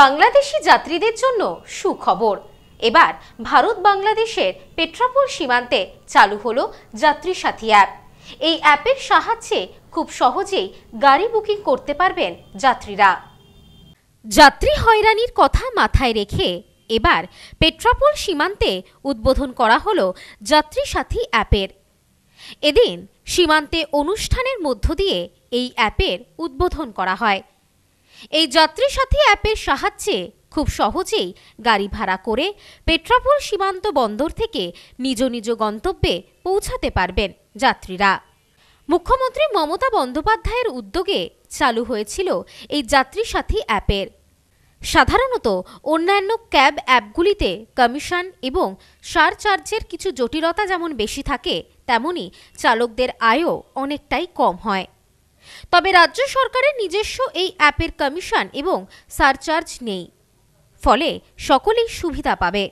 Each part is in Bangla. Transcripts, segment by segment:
বাংলাদেশি যাত্রীদের জন্য সুখবর এবার ভারত বাংলাদেশের পেট্রাপুর সীমান্তে চালু হলো যাত্রী সাথী অ্যাপ এই অ্যাপের সাহায্যে খুব সহজেই গাড়ি বুকিং করতে পারবেন যাত্রীরা যাত্রী হয়রানির কথা মাথায় রেখে এবার পেট্রাপোল সীমান্তে উদ্বোধন করা হল যাত্রী সাথী অ্যাপের এদিন সীমান্তে অনুষ্ঠানের মধ্য দিয়ে এই অ্যাপের উদ্বোধন করা হয় এই যাত্রী সাথী অ্যাপের সাহায্যে খুব সহজেই গাড়ি ভাড়া করে পেট্রাপোল সীমান্ত বন্দর থেকে নিজ নিজ গন্তব্যে পৌঁছাতে পারবেন যাত্রীরা মুখ্যমন্ত্রী মমতা বন্দ্যোপাধ্যায়ের উদ্যোগে চালু হয়েছিল এই যাত্রী সাথী অ্যাপের সাধারণত অন্যান্য ক্যাব অ্যাপগুলিতে কমিশন এবং সারচার্জের কিছু জটিলতা যেমন বেশি থাকে তেমনি চালকদের আয়ও অনেকটাই কম হয় তবে রাজ্য সরকারের নিজস্ব এই অ্যাপের কমিশন এবং সারচার্জ নেই ফলে সকলেই সুবিধা পাবে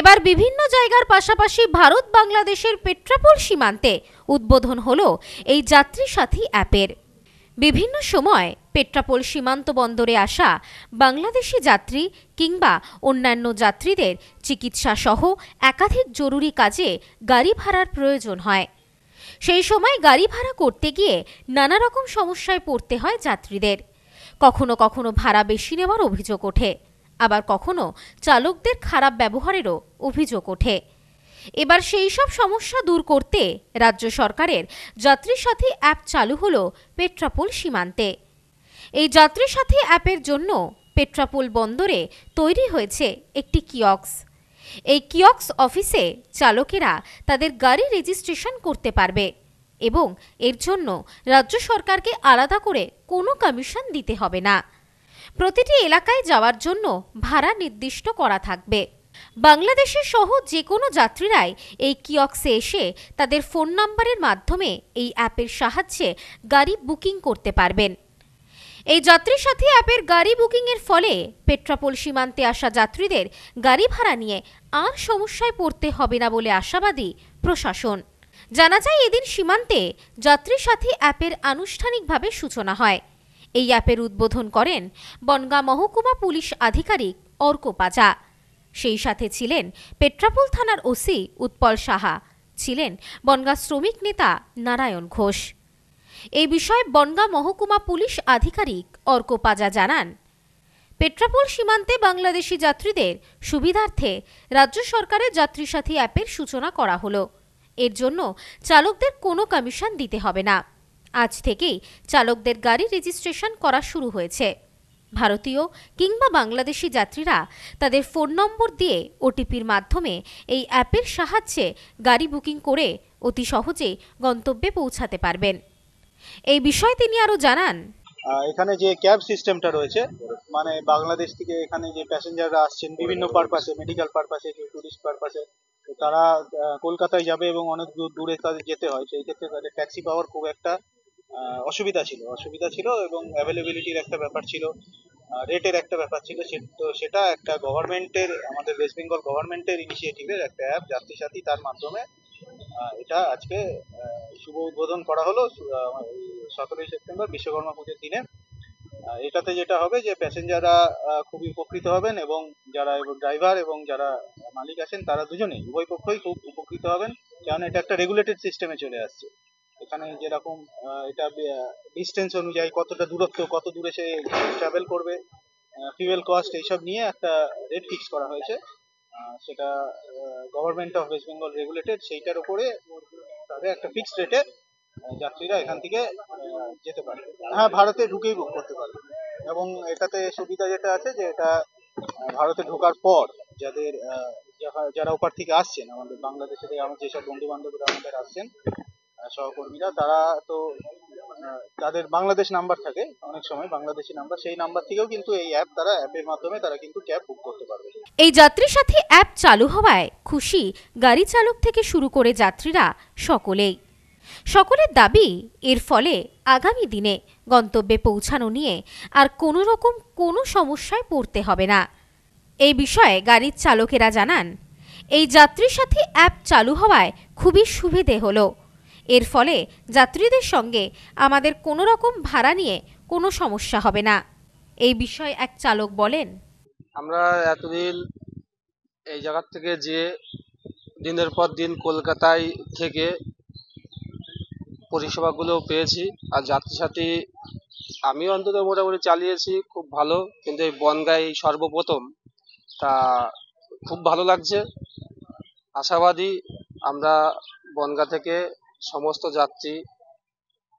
এবার বিভিন্ন জায়গার পাশাপাশি ভারত বাংলাদেশের পেট্রাপোল সীমান্তে উদ্বোধন হল এই যাত্রী সাথী অ্যাপের বিভিন্ন সময় পেট্রাপোল সীমান্ত বন্দরে আসা বাংলাদেশি যাত্রী কিংবা অন্যান্য যাত্রীদের চিকিৎসাসহ একাধিক জরুরি কাজে গাড়ি ভাড়ার প্রয়োজন হয় সেই সময় গাড়ি ভাড়া করতে গিয়ে নানা রকম সমস্যায় পড়তে হয় যাত্রীদের কখনো কখনো ভাড়া বেশি নেওয়ার অভিযোগ ওঠে আবার কখনো চালকদের খারাপ ব্যবহারেরও অভিযোগ ওঠে এবার সেই সব সমস্যা দূর করতে রাজ্য সরকারের যাত্রী সাথী অ্যাপ চালু হল পেট্রাপোল সীমান্তে এই যাত্রী সাথী অ্যাপের জন্য পেট্রাপোল বন্দরে তৈরি হয়েছে একটি কিয়ক্স এই কিয়ক্স অফিসে চালকেরা তাদের গাড়ি রেজিস্ট্রেশন করতে পারবে এবং এর জন্য রাজ্য সরকারকে আলাদা করে কোনো কমিশন দিতে হবে না প্রতিটি এলাকায় যাওয়ার জন্য ভাড়া নির্দিষ্ট করা থাকবে বাংলাদেশের সহ যে কোনো যাত্রীরাই এই কিয়ক্সে এসে তাদের ফোন নম্বরের মাধ্যমে এই অ্যাপের সাহায্যে গাড়ি বুকিং করতে পারবেন এই যাত্রী সাথী অ্যাপের গাড়ি বুকিংয়ের ফলে পেট্রাপোল সীমান্তে আসা যাত্রীদের গাড়ি ভাড়া নিয়ে আর সমস্যায় পড়তে হবে না বলে আশাবাদী প্রশাসন জানা যায় এদিন সীমান্তে যাত্রী সাথী অ্যাপের আনুষ্ঠানিকভাবে সূচনা হয় এই অ্যাপের উদ্বোধন করেন বনগা মহকুমা পুলিশ আধিকারিক অর্ক পাজা সেই সাথে ছিলেন পেট্রাপোল থানার ওসি উৎপল সাহা ছিলেন বনগা শ্রমিক নেতা নারায়ণ ঘোষ এই বিষয়ে বনগাঁ মহকুমা পুলিশ আধিকারিক অর্ক পাজা জানান পেট্রাপোল সীমান্তে বাংলাদেশি যাত্রীদের সুবিধার্থে রাজ্য সরকারের যাত্রী সাথী অ্যাপের সূচনা করা হলো এর জন্য চালকদের কোনো কমিশন দিতে হবে না আজ থেকেই চালকদের গাড়ি রেজিস্ট্রেশন করা শুরু হয়েছে ভারতীয় কিংবা বাংলাদেশি যাত্রীরা তাদের ফোন নম্বর দিয়ে ওটিপির মাধ্যমে এই অ্যাপের সাহায্যে গাড়ি বুকিং করে অতি সহজে গন্তব্যে পৌঁছাতে পারবেন এই বিষয়ে তিনি আরো জানান এখানে যে ক্যাব সিস্টেমটা রয়েছে মানে বাংলাদেশ থেকে এখানে যে প্যাসেঞ্জাররা আসছেন বিভিন্ন পারপাসে মেডিকেল পারপাসে কেউ টুরিস্ট পারপাসে তো তারা কলকাতায় যাবে এবং অনেক দূর দূরে তাদের যেতে হয় সেই ক্ষেত্রে তাদের ট্যাক্সি পাওয়ার খুব একটা অসুবিধা ছিল অসুবিধা ছিল এবং অ্যাভেলেবিলিটির একটা ব্যাপার ছিল রেটের একটা ব্যাপার ছিল তো সেটা একটা গভর্নমেন্টের আমাদের ওয়েস্ট বেঙ্গল গভর্নমেন্টের ইনিশিয়েটিভের একটা অ্যাপ যাত্রী সাথী তার মাধ্যমে এটা আজকে শুভ উদ্বোধন করা হলো সতেরোই সেপ্টেম্বর বিশ্বকর্মা পুজোর দিনে এটাতে যেটা হবে যে প্যাসেঞ্জাররা খুবই উপকৃত হবেন এবং যারা এবং ড্রাইভার এবং যারা মালিক আছেন তারা দুজনেই উভয় পক্ষই খুব উপকৃত হবেন কারণ এটা একটা রেগুলেটেড সিস্টেমে চলে আসছে এখানে যেরকম এটা ডিস্টেন্স অনুযায়ী কতটা দূরত্ব কত দূরে সে ট্রাভেল করবে ফিউয়েল কস্ট এইসব নিয়ে একটা রেট ফিক্স করা হয়েছে সেটা government of West Bengal regulated সেইটার উপরে তাদের একটা ফিক্সড রেটে যাত্রীরা এখান থেকে যেতে পারে হ্যাঁ ভারতে ঢুকেই বুক করতে পারে এবং এটাতে সুবিধা যেটা আছে যে এটা ভারতে ঢোকার পর যাদের যারা ওপার থেকে আসছেন আমাদের বাংলাদেশে আমার যেসব বন্ধু বান্ধবরা আমাদের আসছেন সহকর্মীরা তারা তো যাদের বাংলাদেশ নাম্বার থাকে অনেক সময় বাংলাদেশি নাম্বার সেই নাম্বার থেকেও কিন্তু এই অ্যাপ তারা অ্যাপের মাধ্যমে তারা কিন্তু ক্যাব বুক করতে পারবে এই যাত্রীর সাথে অ্যাপ চালু হওয়ায় খুশি গাড়ি চালক থেকে শুরু করে যাত্রীরা সকলেই সকলের দাবি এর ফলে আগামী দিনে গন্তব্যে পৌঁছানো নিয়ে আর কোনো রকম কোনো সমস্যায় পড়তে হবে না এই বিষয়ে গাড়ির চালকেরা জানান এই যাত্রীর সাথে অ্যাপ চালু হওয়ায় খুবই সুবিধে হলো এর ফলে যাত্রীদের সঙ্গে আমাদের কোনো রকম ভাড়া নিয়ে কোনো সমস্যা হবে না এই বিষয়ে এক চালক বলেন আমরা এতদিন এই জায়গার থেকে যে দিনের পর দিন কলকাতায় থেকে পরিষেবাগুলো পেয়েছি আর যাত্রী সাথে আমি অন্তত মোটামুটি চালিয়েছি খুব ভালো কিন্তু এই বনগাই সর্বপ্রথম তা খুব ভালো লাগছে আশাবাদী আমরা বনগা থেকে সমস্ত যাত্রী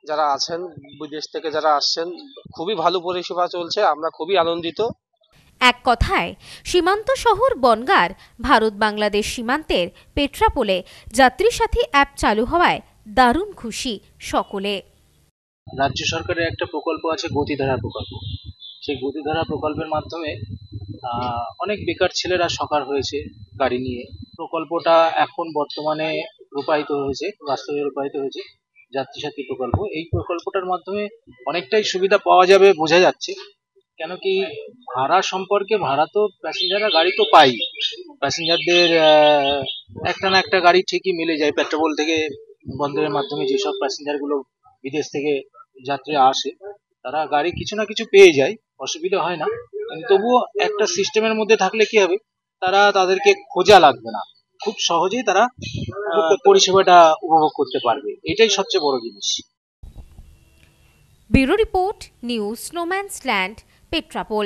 যারা আছেন বিদেশ থেকে যারা আসছেন খুবই ভালো পরিষেবা চলছে আমরা খুবই আনন্দিত এক কথায় সীমান্ত শহর বনগার ভারত বাংলাদেশ সীমান্তের পেট্রাপোলে যাত্রী সাথী অ্যাপ চালু হওয়ায় দারুণ খুশি সকলে রাজ্য সরকারের একটা প্রকল্প আছে গতিধারা প্রকল্প সেই গতিধারা প্রকল্পের মাধ্যমে অনেক বেকার ছেলেরা সকার হয়েছে গাড়ি নিয়ে প্রকল্পটা এখন বর্তমানে রূপায়িত হয়েছে বাস্তবে রূপায়িত হয়েছে যাত্রীসাথী প্রকল্প এই প্রকল্পটার মাধ্যমে অনেকটাই সুবিধা পাওয়া যাবে বোঝা যাচ্ছে কেন কি ভাড়া সম্পর্কে ভাড়া তো প্যাসেঞ্জাররা গাড়ি তো পাই প্যাসেঞ্জারদের একটা না একটা গাড়ি ঠিকই মিলে যায় পেট্রোল থেকে বন্দরের মাধ্যমে যেসব প্যাসেঞ্জারগুলো বিদেশ থেকে যাত্রী আসে তারা গাড়ি কিছু না কিছু পেয়ে যায় অসুবিধা হয় না তবুও একটা সিস্টেমের মধ্যে থাকলে কি হবে তারা তাদেরকে খোঁজা লাগবে না খুব সহজেই তারা পরিষেবাটা উপভোগ করতে পারবে এটাই সবচেয়ে বড় জিনিস bureau report news no man's land Petrapole